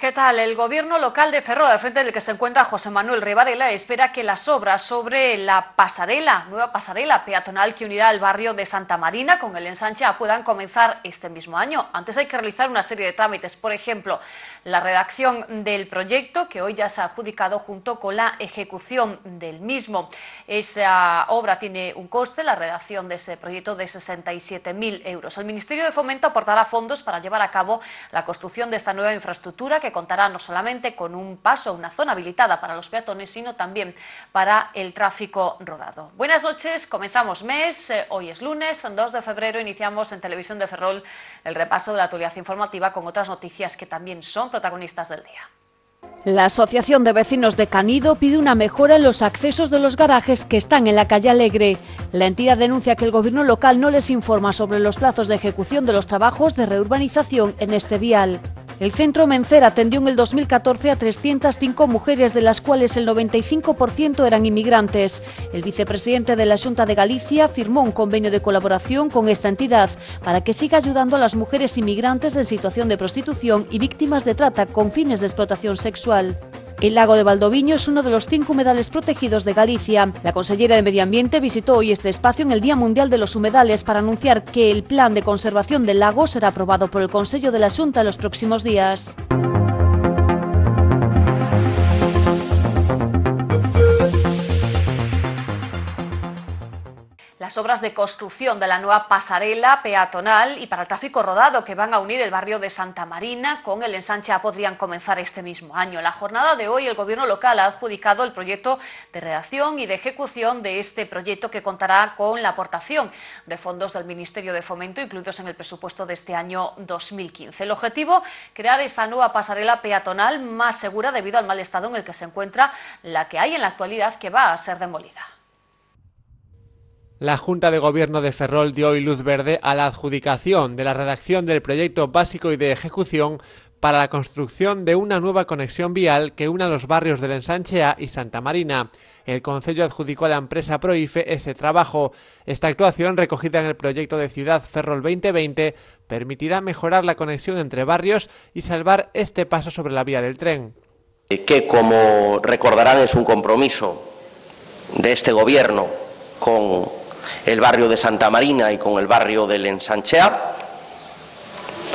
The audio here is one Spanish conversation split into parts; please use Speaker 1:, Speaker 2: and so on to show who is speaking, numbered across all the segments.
Speaker 1: ¿qué tal? El gobierno local de Ferrol, al frente del que se encuentra José Manuel Rivarela, espera que las obras sobre la pasarela, nueva pasarela peatonal que unirá el barrio de Santa Marina con el ensanche puedan comenzar este mismo año. Antes hay que realizar una serie de trámites, por ejemplo, la redacción del proyecto que hoy ya se ha adjudicado junto con la ejecución del mismo. Esa obra tiene un coste, la redacción de ese proyecto, de 67.000 euros. El Ministerio de Fomento aportará fondos para llevar a cabo la construcción de esta nueva infraestructura que contará no solamente con un paso, una zona habilitada para los peatones, sino también para el tráfico rodado. Buenas noches, comenzamos mes, eh, hoy es lunes, 2 de febrero, iniciamos en Televisión de Ferrol el repaso de la actualidad informativa con otras noticias que también son protagonistas del día. La Asociación de Vecinos de Canido pide una mejora en los accesos de los garajes que están en la calle Alegre. La entidad denuncia que el gobierno local no les informa sobre los plazos de ejecución de los trabajos de reurbanización en este vial. El centro Mencer atendió en el 2014 a 305 mujeres, de las cuales el 95% eran inmigrantes. El vicepresidente de la Junta de Galicia firmó un convenio de colaboración con esta entidad para que siga ayudando a las mujeres inmigrantes en situación de prostitución y víctimas de trata con fines de explotación sexual. El lago de Valdoviño es uno de los cinco humedales protegidos de Galicia. La consellera de Medio Ambiente visitó hoy este espacio en el Día Mundial de los Humedales para anunciar que el plan de conservación del lago será aprobado por el Consejo de la Junta en los próximos días. obras de construcción de la nueva pasarela peatonal y para el tráfico rodado que van a unir el barrio de Santa Marina con el ensanche ah, podrían comenzar este mismo año. la jornada de hoy el gobierno local ha adjudicado el proyecto de redacción y de ejecución de este proyecto que contará con la aportación de fondos del Ministerio de Fomento incluidos en el presupuesto de este año 2015. El objetivo, crear esa nueva pasarela peatonal más segura debido al mal estado en el que se encuentra la que hay en la actualidad que va a ser demolida.
Speaker 2: La Junta de Gobierno de Ferrol dio hoy luz verde a la adjudicación de la redacción del proyecto básico y de ejecución para la construcción de una nueva conexión vial que una los barrios del la Ensanchea y Santa Marina. El Consejo adjudicó a la empresa Proife ese trabajo. Esta actuación, recogida en el proyecto de Ciudad Ferrol 2020, permitirá mejorar la conexión entre barrios y salvar este paso sobre la vía del tren.
Speaker 3: Eh, que, como recordarán, es un compromiso de este Gobierno con el barrio de Santa Marina y con el barrio del Ensanchear.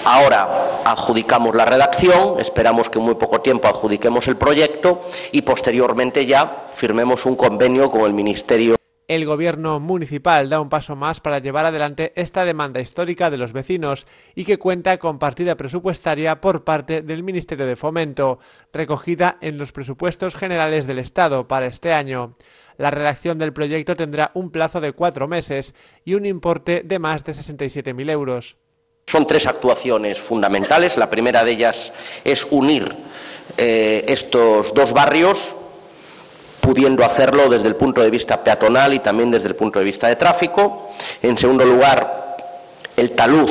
Speaker 3: Ahora adjudicamos la redacción, esperamos que en muy poco tiempo adjudiquemos el proyecto y posteriormente ya firmemos un convenio con el Ministerio
Speaker 2: el gobierno municipal da un paso más para llevar adelante esta demanda histórica de los vecinos y que cuenta con partida presupuestaria por parte del Ministerio de Fomento, recogida en los presupuestos generales del Estado para este año. La redacción del proyecto tendrá un plazo de cuatro meses y un importe de más de 67.000 euros.
Speaker 3: Son tres actuaciones fundamentales. La primera de ellas es unir eh, estos dos barrios pudiendo hacerlo desde el punto de vista peatonal y también desde el punto de vista de tráfico. En segundo lugar, el talud,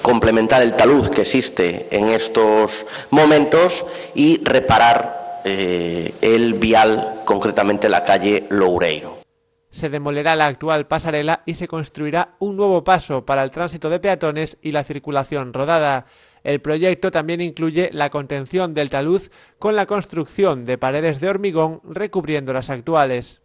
Speaker 3: complementar el talud que existe en estos momentos y reparar eh, el vial, concretamente la calle Loureiro.
Speaker 2: Se demolerá la actual pasarela y se construirá un nuevo paso para el tránsito de peatones y la circulación rodada. El proyecto también incluye la contención del talud con la construcción de paredes de hormigón recubriendo las actuales.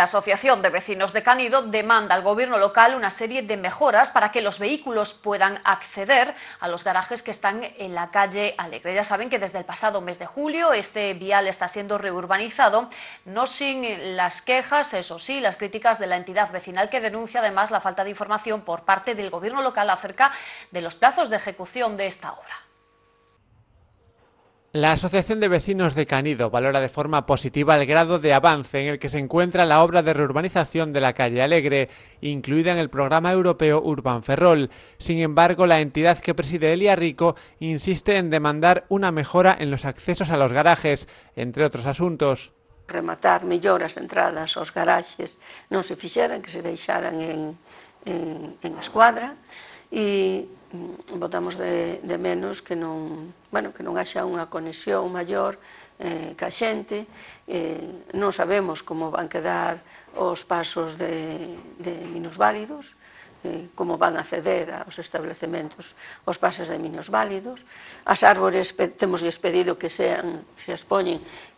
Speaker 1: La Asociación de Vecinos de Canido demanda al gobierno local una serie de mejoras para que los vehículos puedan acceder a los garajes que están en la calle Alegre. Ya saben que desde el pasado mes de julio este vial está siendo reurbanizado, no sin las quejas, eso sí, las críticas de la entidad vecinal que denuncia además la falta de información por parte del gobierno local acerca de los plazos de ejecución de esta obra.
Speaker 2: La Asociación de Vecinos de Canido valora de forma positiva el grado de avance en el que se encuentra la obra de reurbanización de la calle Alegre, incluida en el programa europeo Urban Ferrol. Sin embargo, la entidad que preside Elia Rico insiste en demandar una mejora en los accesos a los garajes, entre otros asuntos.
Speaker 4: Rematar mejor entradas aos garaxes no se fixeran, que se deixaran en, en, escuadra, e Mm, botamos de, de menos que non, bueno, que non haxa unha conexión maior eh, ca xente, eh, non sabemos como van quedar os pasos de, de minusválidos, eh, como van a ceder aos establecementos os pases de miños válidos. As árbores temos pedido que sean, se as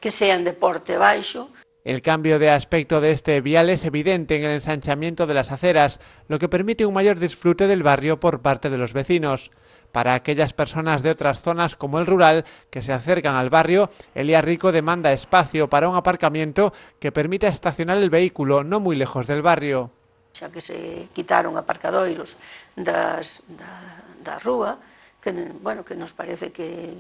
Speaker 4: que sean de porte baixo,
Speaker 2: El cambio de aspecto de este vial es evidente en el ensanchamiento de las aceras, lo que permite un mayor disfrute del barrio por parte de los vecinos. Para aquellas personas de otras zonas como el rural que se acercan al barrio, Elia Rico demanda espacio para un aparcamiento que permita estacionar el vehículo no muy lejos del barrio.
Speaker 4: Ya que se quitaron aparcadoiros das, la rúa, que, bueno, que nos parece que,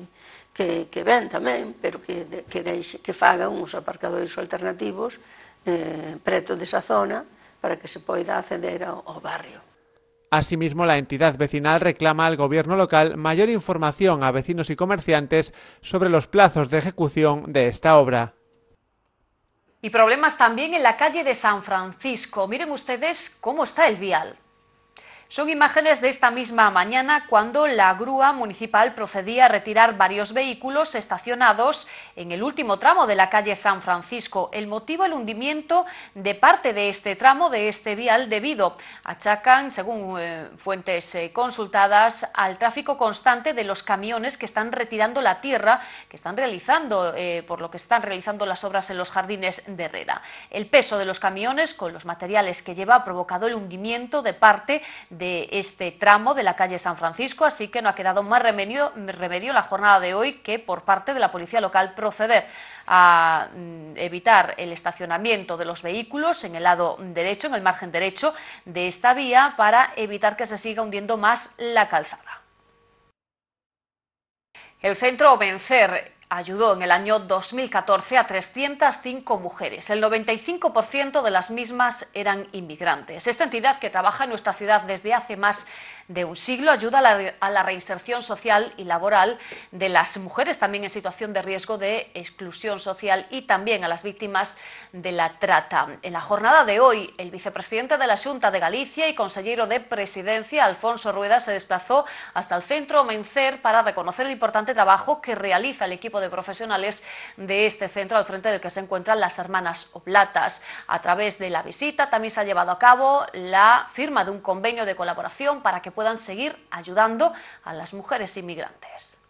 Speaker 4: que, ven también, pero que, hagan que, deixe, que fagan uns alternativos eh, pretos de esa zona para que se pueda acceder ao, barrio.
Speaker 2: Asimismo, la entidad vecinal reclama al gobierno local mayor información a vecinos y comerciantes sobre los plazos de ejecución de esta obra.
Speaker 1: Y problemas también en la calle de San Francisco. Miren ustedes cómo está el vial. Son imágenes de esta misma mañana cuando la grúa municipal procedía a retirar varios vehículos estacionados en el último tramo de la calle San Francisco. El motivo, el hundimiento de parte de este tramo, de este vial, debido, achacan, según eh, fuentes eh, consultadas, al tráfico constante de los camiones que están retirando la tierra, que están realizando, eh, por lo que están realizando las obras en los jardines de Herrera. El peso de los camiones con los materiales que lleva ha provocado el hundimiento de parte de de este tramo de la calle San Francisco, así que no ha quedado más remedio, en la jornada de hoy que por parte de la policía local proceder a mm, evitar el estacionamiento de los vehículos en el lado derecho, en el margen derecho de esta vía, para evitar que se siga hundiendo más la calzada. El centro Vencer ayudó en el año 2014 a 305 mujeres. El 95% de las mismas eran inmigrantes. Esta entidad que trabaja en nuestra ciudad desde hace más de un siglo, ayuda a la, reinserción social y laboral de las mujeres también en situación de riesgo de exclusión social y también a las víctimas de la trata. En la jornada de hoy, el vicepresidente de la Junta de Galicia y consejero de Presidencia, Alfonso Rueda, se desplazó hasta el centro Mencer para reconocer el importante trabajo que realiza el equipo de profesionales de este centro, al frente del que se encuentran las hermanas Oblatas. A través de la visita también se ha llevado a cabo la firma de un convenio de colaboración para que puedan seguir ayudando a las mujeres inmigrantes.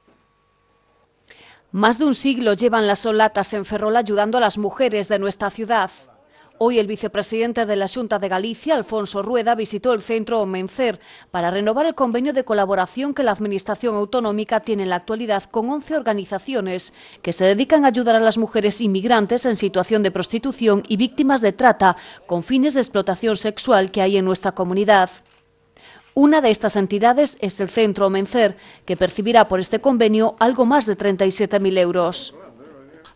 Speaker 1: Más de un siglo llevan las solatas en Ferrol ayudando a las mujeres de nuestra ciudad. Hoy el vicepresidente de la Junta de Galicia, Alfonso Rueda, visitó el centro Omencer para renovar el convenio de colaboración que la Administración Autonómica tiene en la actualidad con 11 organizaciones que se dedican a ayudar a las mujeres inmigrantes en situación de prostitución y víctimas de trata con fines de explotación sexual que hay en nuestra comunidad. Una de estas entidades es el Centro Mencer, que percibirá por este convenio algo más de 37.000 euros.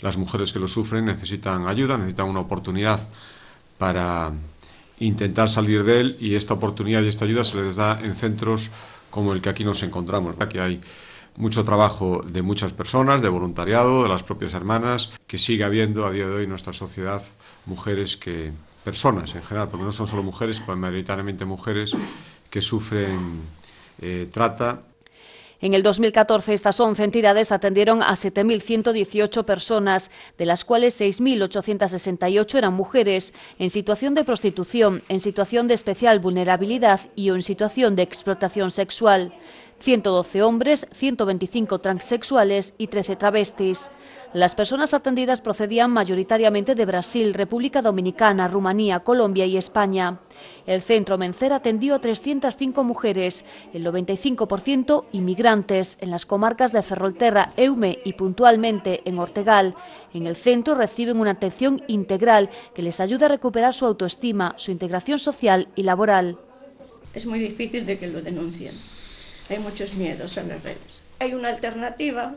Speaker 2: Las mujeres que lo sufren necesitan ayuda, necesitan una oportunidad para intentar salir de él y esta oportunidad y esta ayuda se les da en centros como el que aquí nos encontramos. Aquí hay mucho trabajo de muchas personas, de voluntariado, de las propias hermanas, que sigue habiendo a día de hoy en nuestra sociedad mujeres que, personas en general, porque no son solo mujeres, pero pues mayoritariamente mujeres que sufren eh,
Speaker 3: trata.
Speaker 1: En el 2014, estas 11 entidades atendieron a 7.118 personas, de las cuales 6.868 eran mujeres en situación de prostitución, en situación de especial vulnerabilidad y en situación de explotación sexual. 112 hombres, 125 transexuales y 13 travestis. Las personas atendidas procedían mayoritariamente de Brasil, República Dominicana, Rumanía, Colombia y España. El centro Mencer atendió a 305 mujeres, el 95% inmigrantes, en las comarcas de Ferrolterra, Eume y puntualmente en Ortegal. En el centro reciben una atención integral que les ayuda a recuperar su autoestima, su integración social y laboral. Es muy difícil de que lo denuncien
Speaker 4: hay muchos miedos en las redes. Hay una alternativa,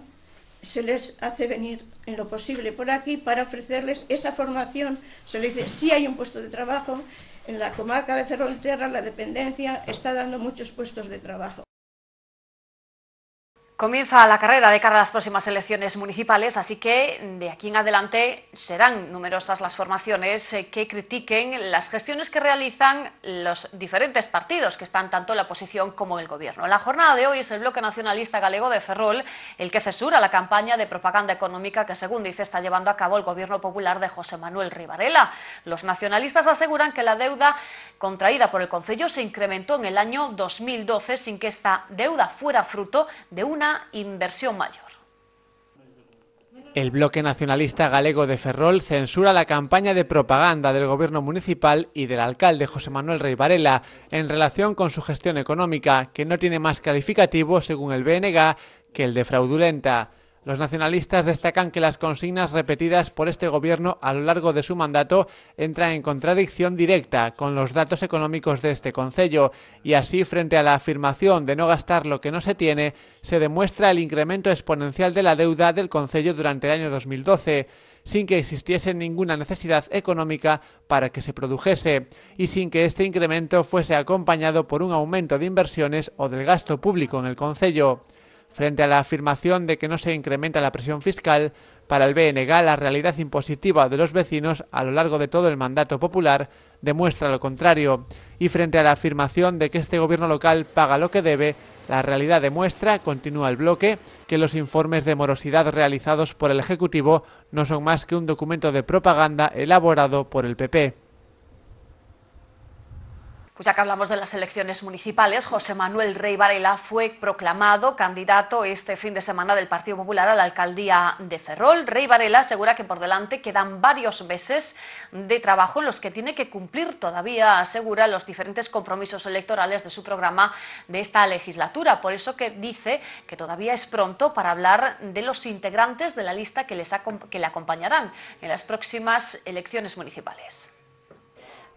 Speaker 4: se les hace venir en lo posible por aquí para ofrecerles esa formación. Se les dice, sí hay un puesto de trabajo, en la comarca de Ferrolterra la dependencia está dando muchos puestos de trabajo.
Speaker 1: Comienza la carrera de cara a las próximas elecciones municipales, así que de aquí en adelante serán numerosas las formaciones eh, que critiquen las gestiones que realizan los diferentes partidos que están tanto en la oposición como en el gobierno. la jornada de hoy es el Bloque Nacionalista Galego de Ferrol el que cesura la campaña de propaganda económica que, según dice, está llevando a cabo el gobierno popular de José Manuel Rivarela. Los nacionalistas aseguran que la deuda contraída por el Concello se incrementó en el año 2012 sin que esta deuda fuera fruto de una inversión mayor.
Speaker 2: El bloque nacionalista galego de Ferrol censura la campaña de propaganda del gobierno municipal y del alcalde José Manuel Rey Varela en relación con su gestión económica, que no tiene más calificativo, según el BNG, que el de fraudulenta. Los nacionalistas destacan que las consignas repetidas por este gobierno a lo largo de su mandato entran en contradicción directa con los datos económicos de este concello y así frente a la afirmación de no gastar lo que no se tiene, se demuestra el incremento exponencial de la deuda del concello durante el año 2012 sin que existiese ninguna necesidad económica para que se produjese y sin que este incremento fuese acompañado por un aumento de inversiones o del gasto público en el concello. Frente a la afirmación de que no se incrementa la presión fiscal, para el BNG la realidad impositiva de los vecinos a lo largo de todo el mandato popular demuestra lo contrario, y frente a la afirmación de que este gobierno local paga lo que debe, la realidad demuestra, continúa el bloque, que los informes de morosidad realizados por el Ejecutivo no son más que un documento de propaganda elaborado por el PP.
Speaker 1: Pues ya que hablamos de las elecciones municipales, José Manuel Rey Varela fue proclamado candidato este fin de semana del Partido Popular a la alcaldía de Ferrol. Rey Varela asegura que por delante quedan varios meses de trabajo en los que tiene que cumplir todavía, asegura, los diferentes compromisos electorales de su programa de esta legislatura. Por eso que dice que todavía es pronto para hablar de los integrantes de la lista que, que le acompañarán en las próximas elecciones municipales.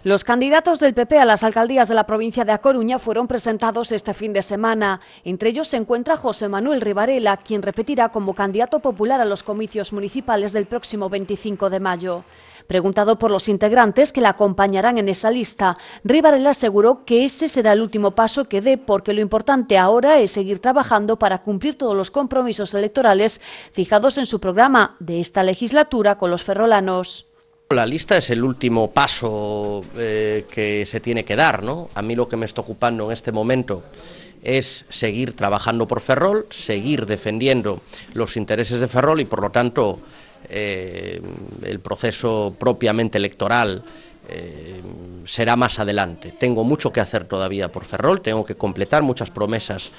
Speaker 1: Los candidatos del PP a las alcaldías de la provincia de A Coruña fueron presentados este fin de semana. Entre ellos se encuentra José Manuel Rivarela, quien repetirá como candidato popular a los comicios municipales del próximo 25 de mayo. Preguntado por los integrantes que la acompañarán en esa lista, Rivarela aseguró que ese será el último paso que dé porque lo importante ahora es seguir trabajando para cumplir todos los compromisos electorales fijados en su programa de esta legislatura con los ferrolanos.
Speaker 3: La lista es el último paso eh, que se tiene que dar, A mí lo que me está ocupando en este momento es seguir trabajando por Ferrol, seguir defendiendo los intereses de Ferrol y, por lo tanto, eh, el proceso propiamente electoral eh, será más adelante. Tengo mucho que hacer todavía por Ferrol, tengo que completar muchas promesas,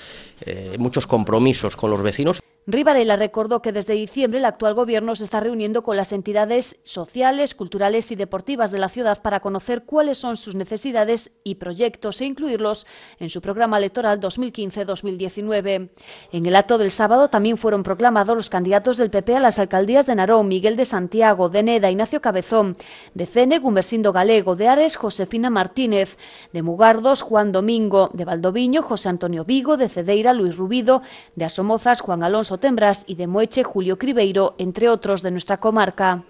Speaker 3: muchos compromisos con los vecinos.
Speaker 1: Rivarela recordó que desde diciembre el actual gobierno se está reuniendo con las entidades sociales, culturales y deportivas de la ciudad para conocer cuáles son sus necesidades y proyectos e incluirlos en su programa electoral 2015-2019. En el acto del sábado también fueron proclamados los candidatos del PP a las alcaldías de Narón, Miguel de Santiago, de Neda, Ignacio Cabezón, de Cene, Gumersindo Galego, de Ares, Josefina Martínez, de Mugardos, Juan Domingo, de Valdoviño, José Antonio Vigo, de Cedeira, Luis Rubido, de Asomozas, Juan Alonso Tembras y de Moeche Julio Cribeiro, entre otros de nuestra comarca.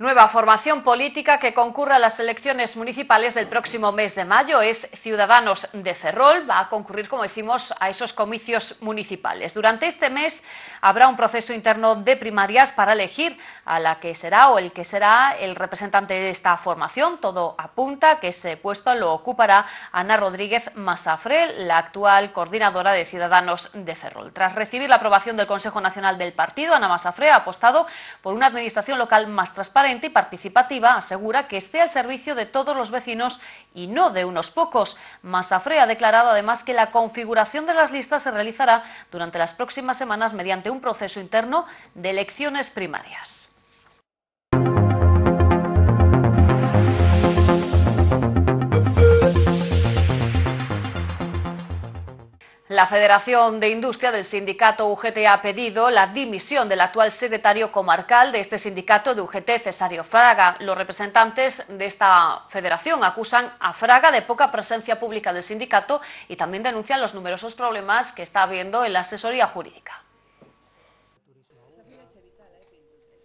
Speaker 1: Nueva formación política que concurra a las elecciones municipales del próximo mes de mayo es Ciudadanos de Ferrol. Va a concurrir, como decimos, a esos comicios municipales. Durante este mes habrá un proceso interno de primarias para elegir a la que será o el que será el representante de esta formación. Todo apunta que ese puesto lo ocupará Ana Rodríguez Masafre, la actual coordinadora de Ciudadanos de Ferrol. Tras recibir la aprobación del Consejo Nacional del Partido, Ana Masafre ha apostado por una administración local más transparente y participativa, asegura que esté al servicio de todos los vecinos y no de unos pocos. Masafre ha declarado además que la configuración de las listas se realizará durante las próximas semanas mediante un proceso interno de elecciones primarias. La Federación de Industria del sindicato UGT ha pedido la dimisión del actual secretario comarcal de este sindicato de UGT, Cesario Fraga. Los representantes de esta federación acusan a Fraga de poca presencia pública del sindicato y también denuncian los numerosos problemas que está habiendo en la asesoría jurídica.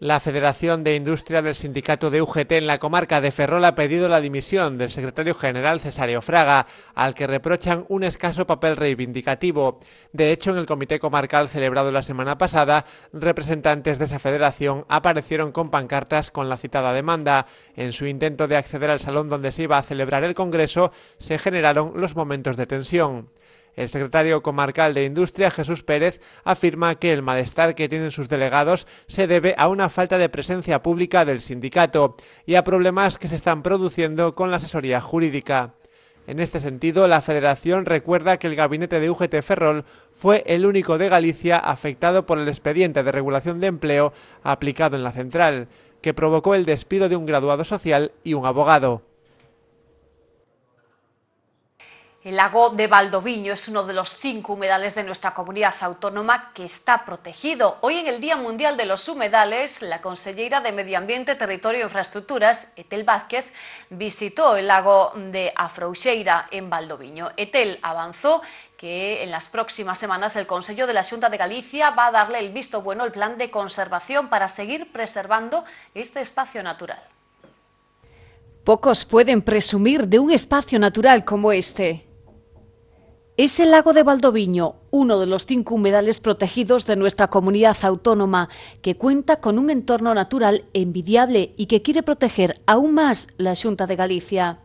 Speaker 2: La Federación de Industria del Sindicato de UGT en la comarca de Ferrol ha pedido la dimisión del secretario general Cesario Fraga, al que reprochan un escaso papel reivindicativo. De hecho, en el comité comarcal celebrado la semana pasada, representantes de esa federación aparecieron con pancartas con la citada demanda. En su intento de acceder al salón donde se iba a celebrar el Congreso, se generaron los momentos de tensión. El secretario comarcal de Industria, Jesús Pérez, afirma que el malestar que tienen sus delegados se debe a una falta de presencia pública del sindicato y a problemas que se están produciendo con la asesoría jurídica. En este sentido, la Federación recuerda que el gabinete de UGT Ferrol fue el único de Galicia afectado por el expediente de regulación de empleo aplicado en la central, que provocó el despido de un graduado social y un abogado.
Speaker 1: El lago de Valdoviño es uno de los cinco humedales de nuestra comunidad autónoma que está protegido. Hoy en el Día Mundial de los Humedales, la consellera de Medio Ambiente, Territorio e Infraestructuras, Etel Vázquez, visitó el lago de Afrouxeira en Valdoviño. Etel avanzó que en las próximas semanas el Consejo de la Junta de Galicia va a darle el visto bueno al plan de conservación para seguir preservando este espacio natural. Pocos pueden presumir de un espacio natural como este. Es el lago de Valdoviño, uno de los cinco humedales protegidos de nuestra comunidad autónoma, que cuenta con un entorno natural envidiable y que quiere proteger aún más la Junta de Galicia.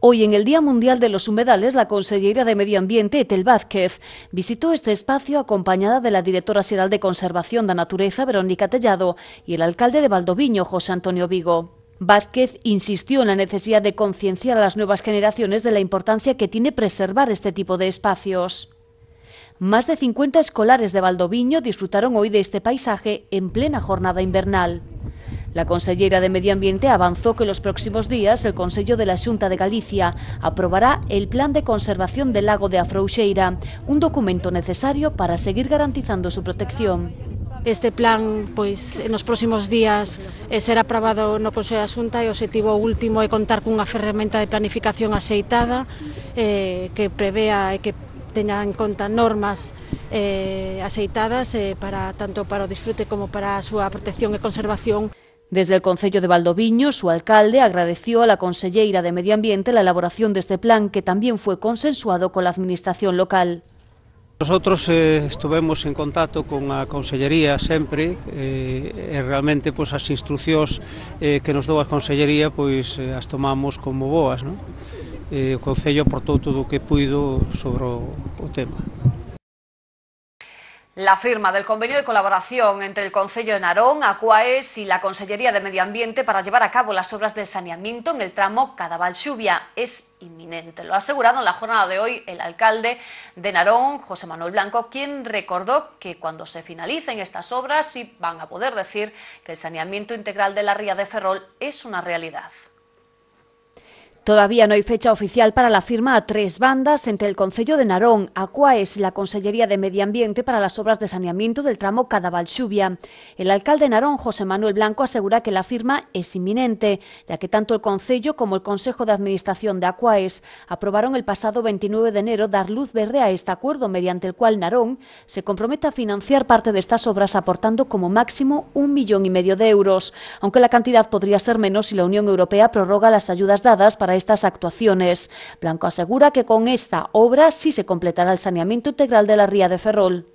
Speaker 1: Hoy, en el Día Mundial de los Humedales, la consejera de Medio Ambiente, Etel Vázquez, visitó este espacio acompañada de la directora general de Conservación de la Naturaleza, Verónica Tellado, y el alcalde de Valdoviño, José Antonio Vigo. Vázquez insistió en la necesidad de concienciar a las nuevas generaciones de la importancia que tiene preservar este tipo de espacios. Más de 50 escolares de Valdoviño disfrutaron hoy de este paisaje en plena jornada invernal. La consellera de Medio Ambiente avanzó que en los próximos días el Consejo de la Junta de Galicia aprobará el Plan de Conservación del Lago de Afrouxeira, un documento necesario para seguir garantizando su protección. Este plan pois nos próximos días eh, será aprobado no Consello da Xunta e o objetivo último é contar cunha ferramenta de planificación axeitada eh, que prevea e que teña en conta normas eh, aceitadas eh, para tanto para o disfrute como para a súa protección e conservación. Desde el Concello de Valdoviño, su alcalde agradeció a la Conselleira de Medio Ambiente la elaboración de este plan, que también fue consensuado con la Administración
Speaker 2: local. Nosotros eh, estuvemos en contacto con a Consellería sempre eh, e realmente pois, as instruccións eh, que nos dou a Consellería pois, eh, as tomamos como boas. Non? Eh, o Concello aportou todo o que puido sobre o, o tema.
Speaker 1: La firma del convenio de colaboración entre el Concello de Narón, Acuaes y la Consellería de Medio Ambiente para llevar a cabo las obras de saneamiento en el tramo Cadaval-Lluvia es inminente. Lo ha asegurado en la jornada de hoy el alcalde de Narón, José Manuel Blanco, quien recordó que cuando se finalicen estas obras sí van a poder decir que el saneamiento integral de la ría de Ferrol es una realidad. Todavía no hay fecha oficial para la firma a tres bandas entre el Concello de Narón, Acuaes y la Consellería de Medio Ambiente para las obras de saneamiento del tramo cadaval Cadaval-Xubia. El alcalde de Narón, José Manuel Blanco, asegura que la firma es inminente, ya que tanto el Concello como el Consejo de Administración de Acuaes aprobaron el pasado 29 de enero dar luz verde a este acuerdo mediante el cual Narón se compromete a financiar parte de estas obras aportando como máximo un millón y medio de euros, aunque la cantidad podría ser menos si la Unión Europea prorroga las ayudas dadas para estas actuaciones. Blanco asegura que con esta obra sí se completará el saneamento integral de la ría de Ferrol.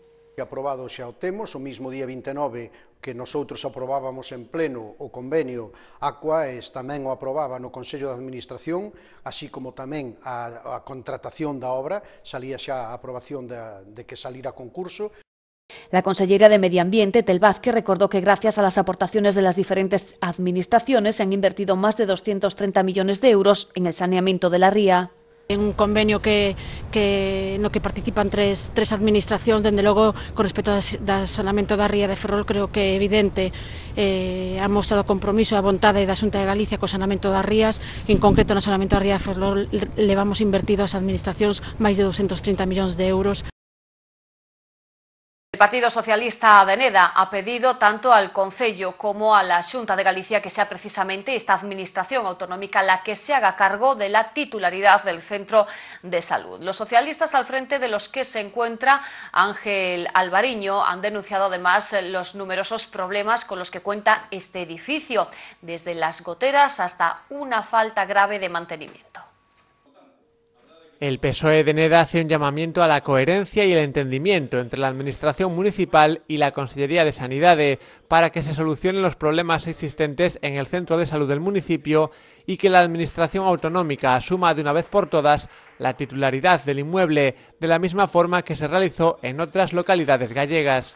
Speaker 3: Aprobado xa o temos, o mismo día 29 que nosotros aprobábamos en pleno o convenio Aquaes tamén o aprobaba no Consello de Administración, así como tamén a, a contratación da obra, salía xa a aprobación de, de que salira concurso,
Speaker 1: La consellera de Medio Ambiente, Tel Vázquez, recordó que gracias a las aportaciones de las diferentes administraciones se han invertido más de 230 millones de euros en el saneamiento de la ría. En un convenio que, que, que participan tres, administraciones, desde luego con respecto al saneamiento de la ría de Ferrol, creo que evidente eh, ha mostrado compromiso y voluntad vontade la Asunta de Galicia con saneamiento de las rías, en concreto en saneamiento de la ría de Ferrol le hemos invertido las administraciones más de 230 millones de euros. El Partido Socialista de Neda ha pedido tanto al Concello como a la Junta de Galicia que sea precisamente esta Administración autonómica la que se haga cargo de la titularidad del Centro de Salud. Los socialistas al frente de los que se encuentra Ángel Alvariño han denunciado además los numerosos problemas con los que cuenta este edificio, desde las goteras hasta una falta grave de mantenimiento.
Speaker 2: El PSOE de Neda hace un llamamiento a la coherencia y el entendimiento entre la Administración Municipal y la Consellería de Sanidad para que se solucionen los problemas existentes en el centro de salud del municipio y que la Administración Autonómica asuma de una vez por todas la titularidad del inmueble, de la misma forma que se realizó en otras localidades gallegas.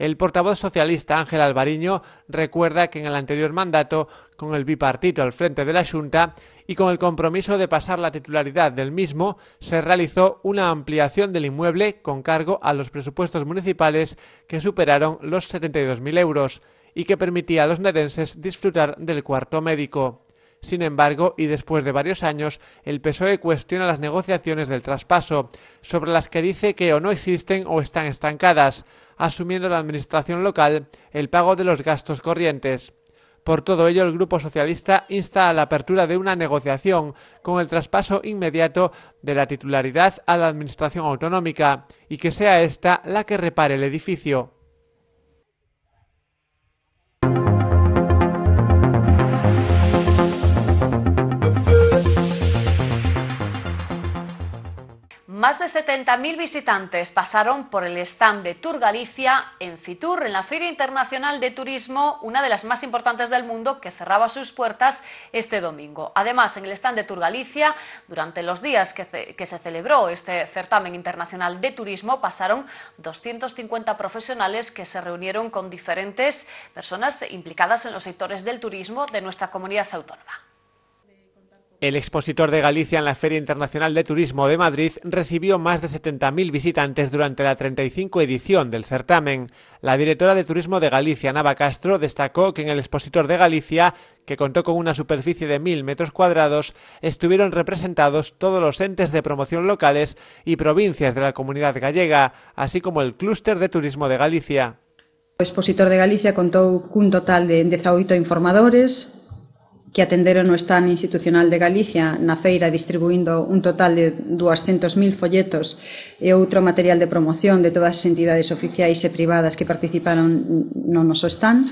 Speaker 2: El portavoz socialista Ángel Alvariño recuerda que en el anterior mandato, con el bipartito al frente de la Junta y con el compromiso de pasar la titularidad del mismo, se realizó una ampliación del inmueble con cargo a los presupuestos municipales que superaron los 72.000 euros y que permitía a los nedenses disfrutar del cuarto médico. Sin embargo, y después de varios años, el PSOE cuestiona las negociaciones del traspaso, sobre las que dice que o no existen o están estancadas, asumiendo la administración local el pago de los gastos corrientes. Por todo ello, el Grupo Socialista insta a la apertura de una negociación con el traspaso inmediato de la titularidad a la Administración Autonómica y que sea esta la que repare el edificio.
Speaker 1: Más de 70.000 visitantes pasaron por el stand de Tour Galicia en Fitur, en la Feria Internacional de Turismo, una de las más importantes del mundo, que cerraba sus puertas este domingo. Además, en el stand de Tour Galicia, durante los días que se celebró este certamen internacional de turismo, pasaron 250 profesionales que se reunieron con diferentes personas implicadas en los sectores del turismo de nuestra comunidad autónoma.
Speaker 2: El expositor de Galicia en la Feria Internacional de Turismo de Madrid recibió más de 70.000 visitantes durante la 35 edición del certamen. La directora de Turismo de Galicia, Nava Castro, destacó que en el expositor de Galicia, que contó con una superficie de 1.000 metros cuadrados, estuvieron representados todos los entes de promoción locales y provincias de la comunidad gallega, así como el clúster de turismo de Galicia.
Speaker 5: El expositor de Galicia contó con un total de 18 informadores, que atenderon o stand institucional de Galicia na feira distribuindo un total de 200.000 folletos e outro material de promoción de todas as entidades oficiais e privadas que participaron no noso stand.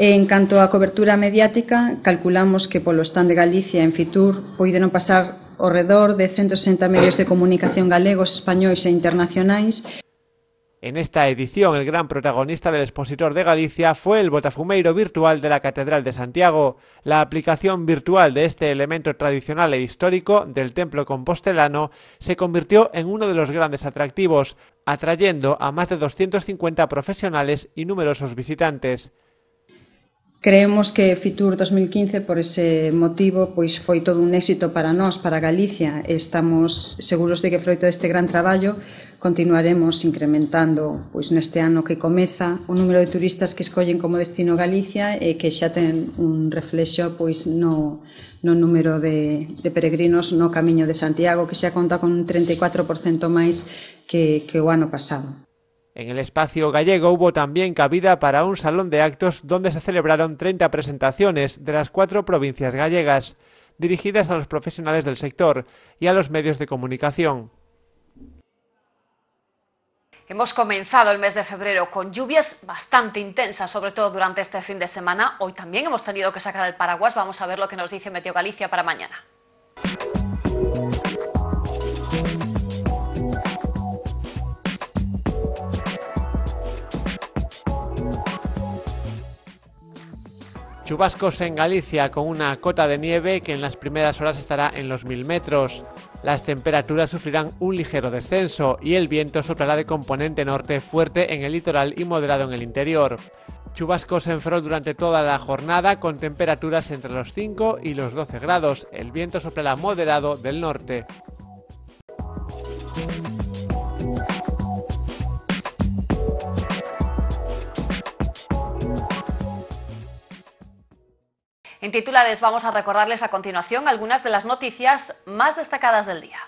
Speaker 5: E en canto á cobertura mediática, calculamos que polo stand de Galicia en Fitur poideron pasar ao redor de 160 medios de comunicación galegos, españois e internacionais
Speaker 2: En esta edición, el gran protagonista del expositor de Galicia fue el botafumeiro virtual de la Catedral de Santiago. La aplicación virtual de este elemento tradicional e histórico del templo compostelano se convirtió en uno de los grandes atractivos, atrayendo a más de 250 profesionales y numerosos visitantes.
Speaker 5: Creemos que Fitur 2015 por ese motivo ...pues foi todo un éxito para nós, para Galicia. Estamos seguros de que todo este gran trabajo... continuaremos incrementando pois neste ano que comeza o número de turistas que escollen como destino Galicia e que xa ten un reflexo pois no, no número de, de peregrinos no Camiño de Santiago que xa conta con un 34% máis que, que o ano pasado.
Speaker 2: En el espacio gallego hubo también cabida para un salón de actos donde se celebraron 30 presentaciones de las cuatro provincias gallegas, dirigidas a los profesionales del sector y a los medios de comunicación.
Speaker 1: Hemos comenzado el mes de febrero con lluvias bastante intensas, sobre todo durante este fin de semana. Hoy también hemos tenido que sacar el paraguas. Vamos a ver lo que nos dice Meteo Galicia para mañana.
Speaker 2: Chubascos en Galicia con una cota de nieve que en las primeras horas estará en los mil metros. Las temperaturas sufrirán un ligero descenso y el viento soplará de componente norte fuerte en el litoral y moderado en el interior. Chubascos en enfró durante toda la jornada con temperaturas entre los 5 y los 12 grados. El viento soplará moderado del norte.
Speaker 1: En titulares vamos a recordarles a continuación algunas de las noticias más destacadas del día.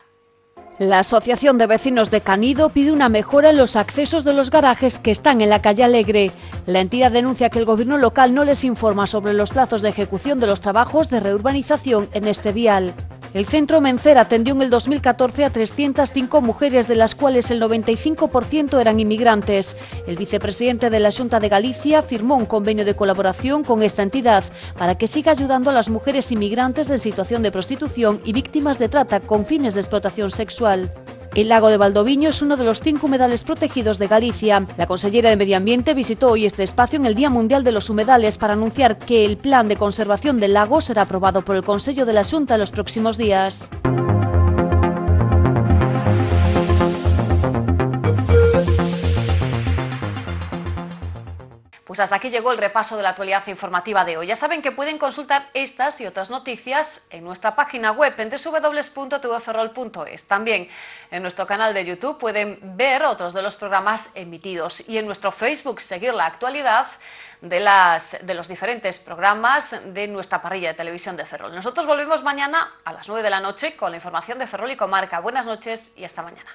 Speaker 1: La Asociación de Vecinos de Canido pide una mejora en los accesos de los garajes que están en la calle Alegre. La entidad denuncia que el gobierno local no les informa sobre los plazos de ejecución de los trabajos de reurbanización en este vial. El centro Mencer atendió en el 2014 a 305 mujeres, de las cuales el 95% eran inmigrantes. El vicepresidente de la Junta de Galicia firmó un convenio de colaboración con esta entidad para que siga ayudando a las mujeres inmigrantes en situación de prostitución y víctimas de trata con fines de explotación sexual. El lago de Valdoviño es uno de los cinco humedales protegidos de Galicia. La consellera de Medio Ambiente visitó hoy este espacio en el Día Mundial de los Humedales para anunciar que el plan de conservación del lago será aprobado por el Consejo de la Junta en los próximos días. Pues hasta aquí llegó el repaso de la actualidad informativa de hoy. Ya saben que pueden consultar estas y otras noticias en nuestra página web en www.tvferrol.es. También en nuestro canal de YouTube pueden ver otros de los programas emitidos y en nuestro Facebook seguir la actualidad de, las, de los diferentes programas de nuestra parrilla de televisión de Ferrol. Nosotros volvemos mañana a las 9 de la noche con la información de Ferrol y Comarca. Buenas noches y hasta mañana.